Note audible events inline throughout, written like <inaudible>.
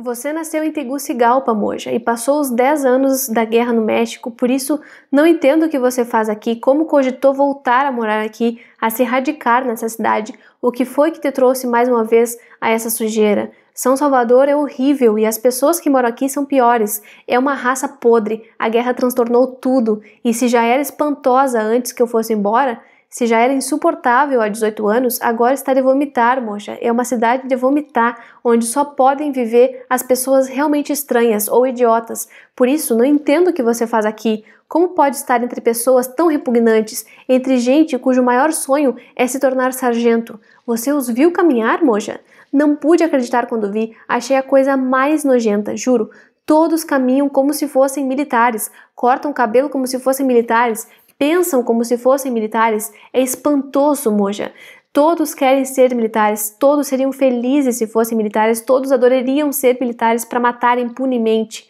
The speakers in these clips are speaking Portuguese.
Você nasceu em Tegucigalpa, Moja, e passou os 10 anos da guerra no México, por isso não entendo o que você faz aqui, como cogitou voltar a morar aqui, a se radicar nessa cidade, o que foi que te trouxe mais uma vez a essa sujeira? São Salvador é horrível e as pessoas que moram aqui são piores. É uma raça podre, a guerra transtornou tudo, e se já era espantosa antes que eu fosse embora, se já era insuportável há 18 anos, agora está de vomitar, moja. É uma cidade de vomitar, onde só podem viver as pessoas realmente estranhas ou idiotas. Por isso, não entendo o que você faz aqui. Como pode estar entre pessoas tão repugnantes, entre gente cujo maior sonho é se tornar sargento? Você os viu caminhar, moja? Não pude acreditar quando vi, achei a coisa mais nojenta, juro. Todos caminham como se fossem militares, cortam o cabelo como se fossem militares, pensam como se fossem militares é espantoso, Moja. Todos querem ser militares, todos seriam felizes se fossem militares, todos adorariam ser militares para matar impunemente.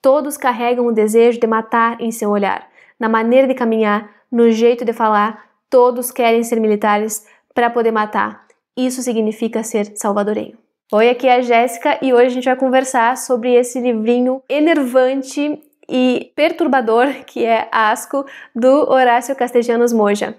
Todos carregam o desejo de matar em seu olhar, na maneira de caminhar, no jeito de falar, todos querem ser militares para poder matar. Isso significa ser salvadorenho. Oi, aqui é a Jéssica e hoje a gente vai conversar sobre esse livrinho enervante e perturbador que é Asco, do Horácio Castellanos Moja.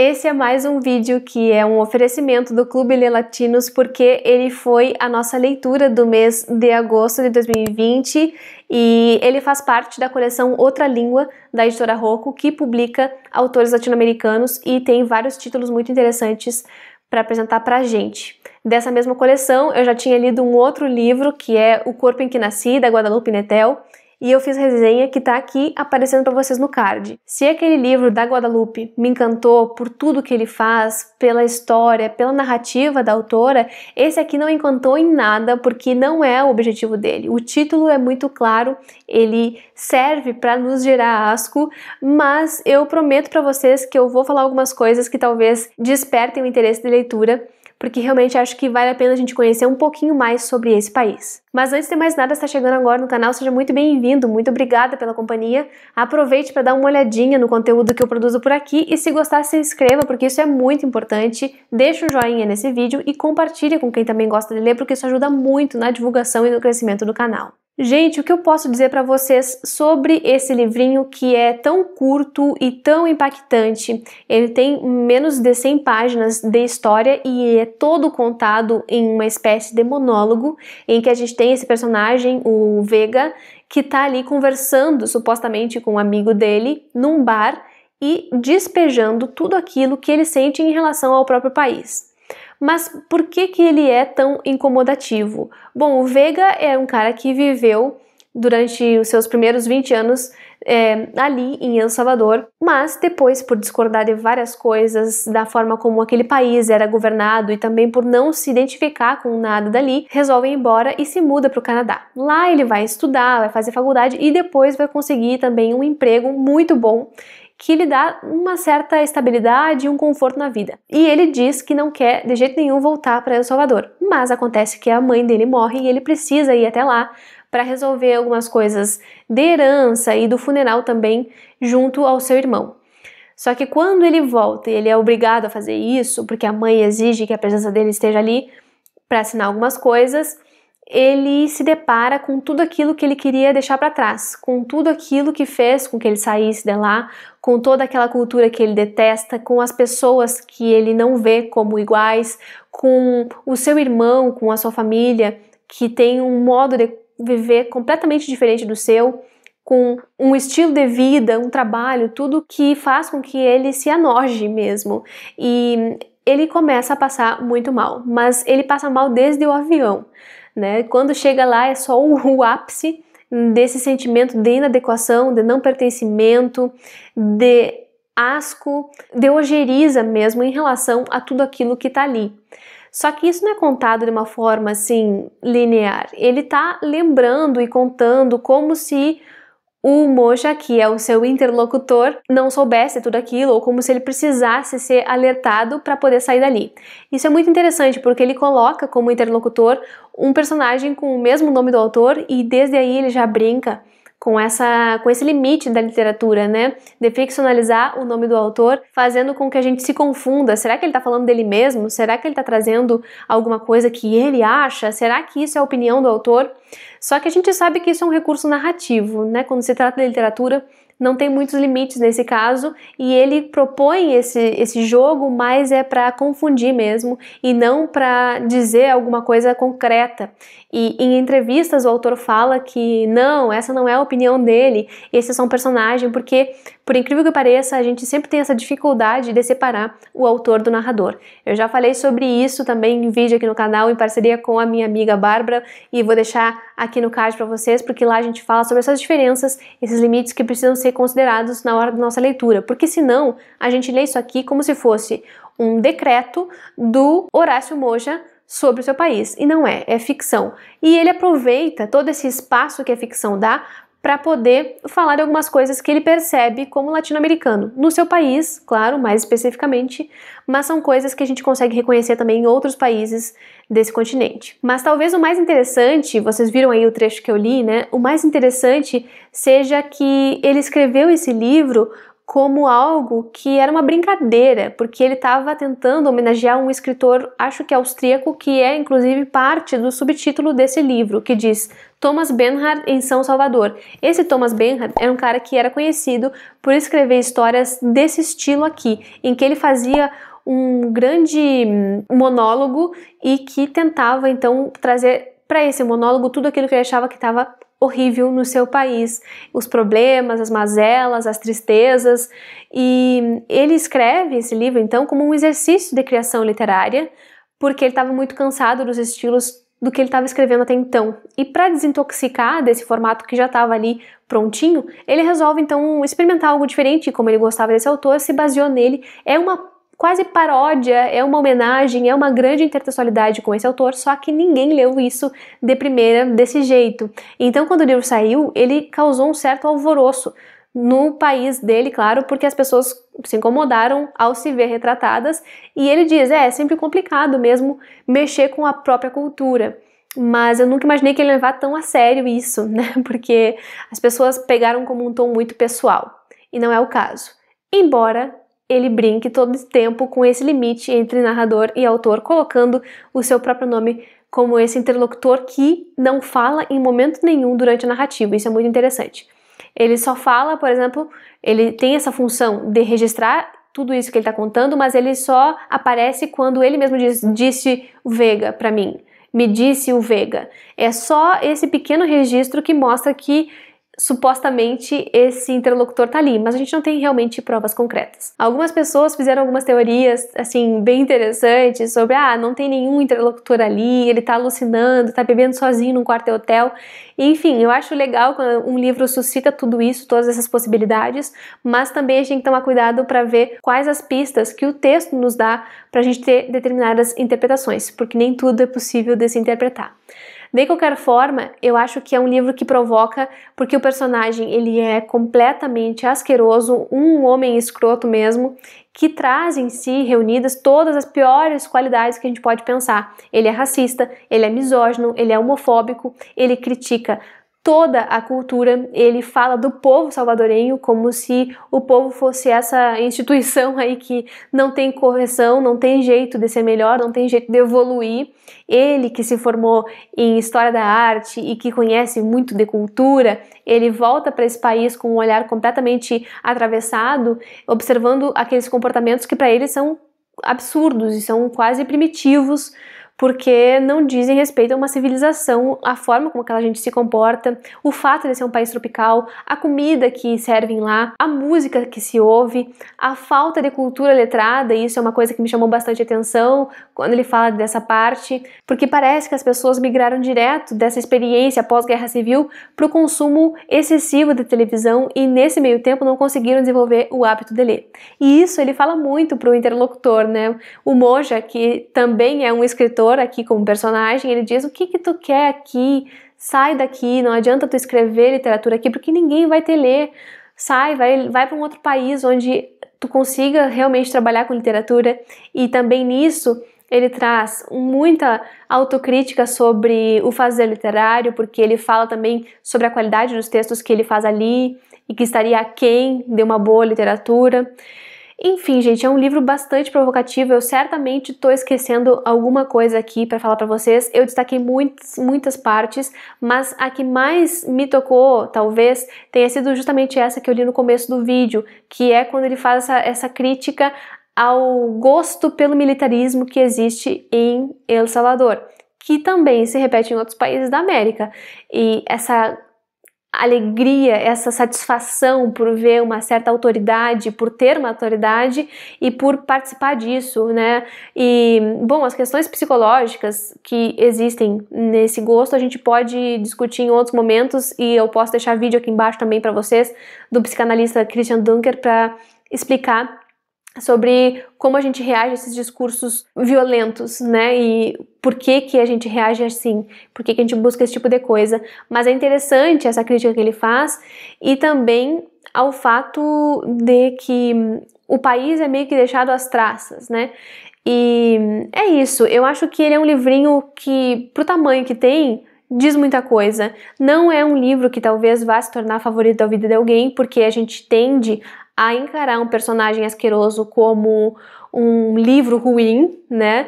Esse é mais um vídeo que é um oferecimento do Clube Lê Latinos, porque ele foi a nossa leitura do mês de agosto de 2020 e ele faz parte da coleção Outra Língua, da editora Rocco, que publica autores latino-americanos e tem vários títulos muito interessantes para apresentar para a gente. Dessa mesma coleção, eu já tinha lido um outro livro, que é O Corpo em que Nasci, da Guadalupe Netel, e eu fiz resenha que tá aqui aparecendo para vocês no card. Se aquele livro da Guadalupe me encantou por tudo que ele faz, pela história, pela narrativa da autora, esse aqui não encantou em nada porque não é o objetivo dele. O título é muito claro, ele serve para nos gerar asco, mas eu prometo para vocês que eu vou falar algumas coisas que talvez despertem o interesse de leitura porque realmente acho que vale a pena a gente conhecer um pouquinho mais sobre esse país. Mas antes de mais nada, está chegando agora no canal, seja muito bem-vindo, muito obrigada pela companhia. Aproveite para dar uma olhadinha no conteúdo que eu produzo por aqui e se gostar, se inscreva, porque isso é muito importante. Deixa um joinha nesse vídeo e compartilhe com quem também gosta de ler, porque isso ajuda muito na divulgação e no crescimento do canal. Gente, o que eu posso dizer para vocês sobre esse livrinho que é tão curto e tão impactante? Ele tem menos de 100 páginas de história e é todo contado em uma espécie de monólogo em que a gente tem esse personagem, o Vega, que tá ali conversando supostamente com um amigo dele num bar e despejando tudo aquilo que ele sente em relação ao próprio país. Mas por que, que ele é tão incomodativo? Bom, o Vega é um cara que viveu durante os seus primeiros 20 anos é, ali em El Salvador, mas depois, por discordar de várias coisas, da forma como aquele país era governado e também por não se identificar com nada dali, resolve ir embora e se muda para o Canadá. Lá ele vai estudar, vai fazer faculdade e depois vai conseguir também um emprego muito bom que lhe dá uma certa estabilidade e um conforto na vida. E ele diz que não quer de jeito nenhum voltar para El Salvador, mas acontece que a mãe dele morre e ele precisa ir até lá para resolver algumas coisas de herança e do funeral também junto ao seu irmão. Só que quando ele volta e ele é obrigado a fazer isso, porque a mãe exige que a presença dele esteja ali para assinar algumas coisas, ele se depara com tudo aquilo que ele queria deixar para trás, com tudo aquilo que fez com que ele saísse de lá, com toda aquela cultura que ele detesta, com as pessoas que ele não vê como iguais, com o seu irmão, com a sua família, que tem um modo de viver completamente diferente do seu, com um estilo de vida, um trabalho, tudo que faz com que ele se anoje mesmo. E ele começa a passar muito mal, mas ele passa mal desde o avião né? Quando chega lá é só <laughs> o, ápice desse sentimento de inadequação, de não pertencimento, de asco, de ojeriza mesmo em relação a tudo aquilo que está ali. Só que isso não é contado de uma forma assim linear. Ele está lembrando e contando como se o Mocha, que é o seu interlocutor, não soubesse tudo aquilo, ou como se ele precisasse ser alertado para poder sair dali. Isso é muito interessante porque ele coloca como interlocutor um personagem com o mesmo nome do autor e desde aí ele já brinca com, essa, com esse limite da literatura, né? De ficcionalizar o nome do autor, fazendo com que a gente se confunda. Será que ele está falando dele mesmo? Será que ele está trazendo alguma coisa que ele acha? Será que isso é a opinião do autor? Só que a gente sabe que isso é um recurso narrativo, né? Quando se trata de literatura, não tem muitos limites nesse caso e ele propõe esse, esse jogo, mas é para confundir mesmo e não para dizer alguma coisa concreta. E em entrevistas o autor fala que não, essa não é a opinião dele, esse é só um personagem, porque por incrível que pareça, a gente sempre tem essa dificuldade de separar o autor do narrador. Eu já falei sobre isso também em vídeo aqui no canal em parceria com a minha amiga Bárbara e vou deixar aqui no card para vocês, porque lá a gente fala sobre essas diferenças, esses limites que precisam ser considerados na hora da nossa leitura, porque senão a gente lê isso aqui como se fosse um decreto do Horácio Moja sobre o seu país, e não é, é ficção. E ele aproveita todo esse espaço que a ficção dá para poder falar de algumas coisas que ele percebe como latino-americano, no seu país, claro, mais especificamente, mas são coisas que a gente consegue reconhecer também em outros países desse continente. Mas talvez o mais interessante, vocês viram aí o trecho que eu li, né? O mais interessante seja que ele escreveu esse livro como algo que era uma brincadeira, porque ele estava tentando homenagear um escritor, acho que austríaco, que é inclusive parte do subtítulo desse livro, que diz Thomas Benhard em São Salvador. Esse Thomas Benhard era um cara que era conhecido por escrever histórias desse estilo aqui, em que ele fazia um grande hum, monólogo e que tentava então trazer para esse monólogo tudo aquilo que ele achava que estava horrível no seu país, os problemas, as mazelas, as tristezas. E hum, ele escreve esse livro então como um exercício de criação literária, porque ele estava muito cansado dos estilos do que ele estava escrevendo até então. E para desintoxicar desse formato que já estava ali prontinho, ele resolve então experimentar algo diferente, como ele gostava desse autor, se baseou nele. É uma quase paródia, é uma homenagem, é uma grande intertextualidade com esse autor, só que ninguém leu isso de primeira desse jeito. Então, quando o livro saiu, ele causou um certo alvoroço no país dele, claro, porque as pessoas se incomodaram ao se ver retratadas, e ele diz: é, é sempre complicado mesmo mexer com a própria cultura mas eu nunca imaginei que ele levar tão a sério isso, <laughs> né? Porque as pessoas pegaram como um tom muito pessoal, e não é o caso. Embora ele brinque todo o tempo com esse limite entre narrador e autor, colocando o seu próprio nome como esse interlocutor que não fala em momento nenhum durante a narrativa. Isso é muito interessante. Ele só fala, por exemplo, ele tem essa função de registrar tudo isso que ele está contando, mas ele só aparece quando ele mesmo diz, disse o Vega para mim, me disse o Vega. É só esse pequeno registro que mostra que supostamente esse interlocutor está ali, mas a gente não tem realmente provas concretas. Algumas pessoas fizeram algumas teorias assim bem interessantes sobre ah, não tem nenhum interlocutor ali, ele está alucinando, está bebendo sozinho num quarto de hotel. Enfim, eu acho legal quando um livro suscita tudo isso, todas essas possibilidades, mas também a gente tem que tomar cuidado para ver quais as pistas que o texto nos dá para a gente ter determinadas interpretações, porque nem tudo é possível desinterpretar. De qualquer forma, eu acho que é um livro que provoca, porque o personagem ele é completamente asqueroso, um homem escroto mesmo, que traz em si reunidas todas as piores qualidades que a gente pode pensar. Ele é racista, ele é misógino, ele é homofóbico, ele critica toda a cultura. Ele fala do povo salvadorenho como se o povo fosse essa instituição aí que não tem correção, não tem jeito de ser melhor, não tem jeito de evoluir. Ele que se formou em história da arte e que conhece muito de cultura, ele volta para esse país com um olhar completamente atravessado, observando aqueles comportamentos que para ele são absurdos e são quase primitivos porque não dizem respeito a uma civilização, a forma como aquela gente se comporta, o fato de ser um país tropical, a comida que servem lá, a música que se ouve, a falta de cultura letrada, e isso é uma coisa que me chamou bastante atenção quando ele fala dessa parte, porque parece que as pessoas migraram direto dessa experiência pós-guerra civil para o consumo excessivo de televisão e nesse meio tempo não conseguiram desenvolver o hábito de ler. E isso ele fala muito para o interlocutor, né? O Moja, que também é um escritor ator aqui como personagem, ele diz o que que tu quer aqui, sai daqui, não adianta tu escrever literatura aqui porque ninguém vai te ler. Sai, vai, vai para um outro país onde tu consiga realmente trabalhar com literatura e também nisso ele traz muita autocrítica sobre o fazer literário, porque ele fala também sobre a qualidade dos textos que ele faz ali e que estaria aquém de uma boa literatura. Enfim, gente, é um livro bastante provocativo. Eu certamente estou esquecendo alguma coisa aqui para falar para vocês. Eu destaquei muitas, muitas partes, mas a que mais me tocou, talvez, tenha sido justamente essa que eu li no começo do vídeo, que é quando ele faz essa, essa crítica ao gosto pelo militarismo que existe em El Salvador, que também se repete em outros países da América. E essa alegria, essa satisfação por ver uma certa autoridade, por ter uma autoridade e por participar disso, né? E bom, as questões psicológicas que existem nesse gosto a gente pode discutir em outros momentos e eu posso deixar vídeo aqui embaixo também para vocês do psicanalista Christian Dunker para explicar sobre como a gente reage a esses discursos violentos, né? E por que que a gente reage assim? Por que que a gente busca esse tipo de coisa? Mas é interessante essa crítica que ele faz e também ao fato de que o país é meio que deixado às traças, né? E é isso, eu acho que ele é um livrinho que, pro tamanho que tem, diz muita coisa. Não é um livro que talvez vá se tornar favorito da vida de alguém, porque a gente tende a encarar um personagem asqueroso como um livro ruim, né?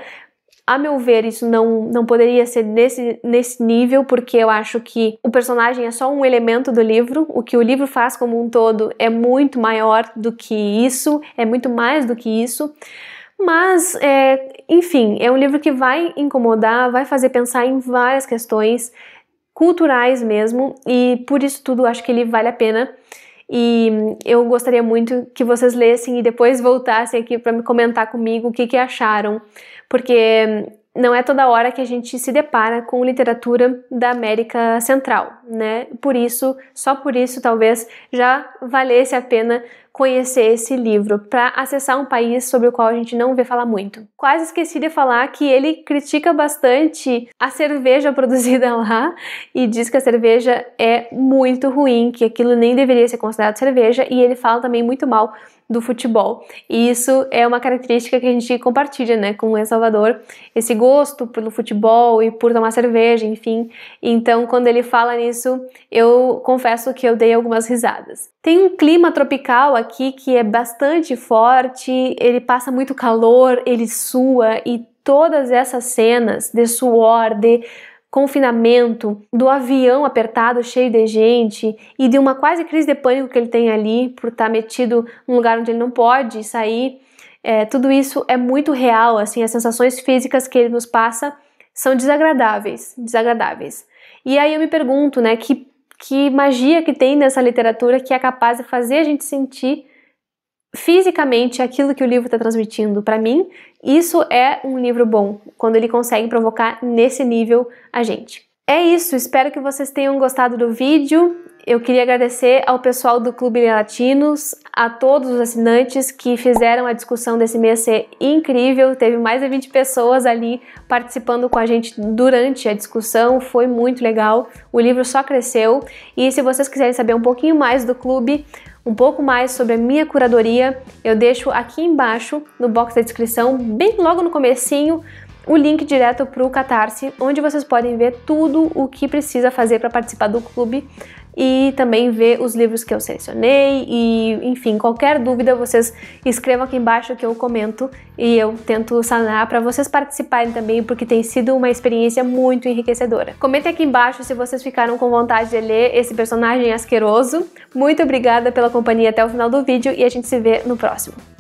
A meu ver, isso não, não poderia ser nesse, nesse nível, porque eu acho que o personagem é só um elemento do livro. O que o livro faz como um todo é muito maior do que isso, é muito mais do que isso. Mas, é, enfim, é um livro que vai incomodar, vai fazer pensar em várias questões culturais mesmo, e por isso tudo acho que ele vale a pena e eu gostaria muito que vocês lessem e depois voltassem aqui para me comentar comigo o que, que acharam, porque não é toda hora que a gente se depara com literatura da América Central, né? Por isso, só por isso, talvez já valesse a pena conhecer esse livro para acessar um país sobre o qual a gente não vê falar muito. Quase esqueci de falar que ele critica bastante a cerveja <laughs> produzida lá e diz que a cerveja é muito ruim, que aquilo nem deveria ser considerado cerveja, e ele fala também muito mal do futebol. E isso é uma característica que a gente compartilha, né, com El Salvador, esse gosto pelo futebol e por tomar cerveja, enfim. Então, quando ele fala nisso, eu confesso que eu dei algumas risadas. Tem um clima tropical aqui que é bastante forte, ele passa muito calor, ele sua e todas essas cenas de suor, de confinamento, do avião apertado, cheio de gente e de uma quase crise de pânico que ele tem ali por estar tá metido num lugar onde ele não pode sair. É, tudo isso é muito real, assim, as sensações físicas que ele nos passa são desagradáveis, desagradáveis. E aí eu me pergunto, né, que, que magia que tem nessa literatura que é capaz de fazer a gente sentir fisicamente aquilo que o livro está transmitindo para mim, isso é um livro bom, quando ele consegue provocar nesse nível a gente. É isso, espero que vocês tenham gostado do vídeo. Eu queria agradecer ao pessoal do Clube Latinos, a todos os assinantes que fizeram a discussão desse mês ser incrível. Teve mais de 20 pessoas ali participando com a gente durante a discussão, foi muito legal. O livro só cresceu. E se vocês quiserem saber um pouquinho mais do clube, um pouco mais sobre a minha curadoria, eu deixo aqui embaixo no box da descrição, bem logo no comecinho, o link direto para o Catarse, onde vocês podem ver tudo o que precisa fazer para participar do clube e também ver os livros que eu selecionei e, enfim, qualquer dúvida vocês escrevam aqui embaixo que eu comento e eu tento sanar para vocês participarem também, porque tem sido uma experiência muito enriquecedora. Comentem aqui embaixo se vocês ficaram com vontade de ler esse personagem asqueroso. Muito obrigada pela companhia até o final do vídeo e a gente se vê no próximo.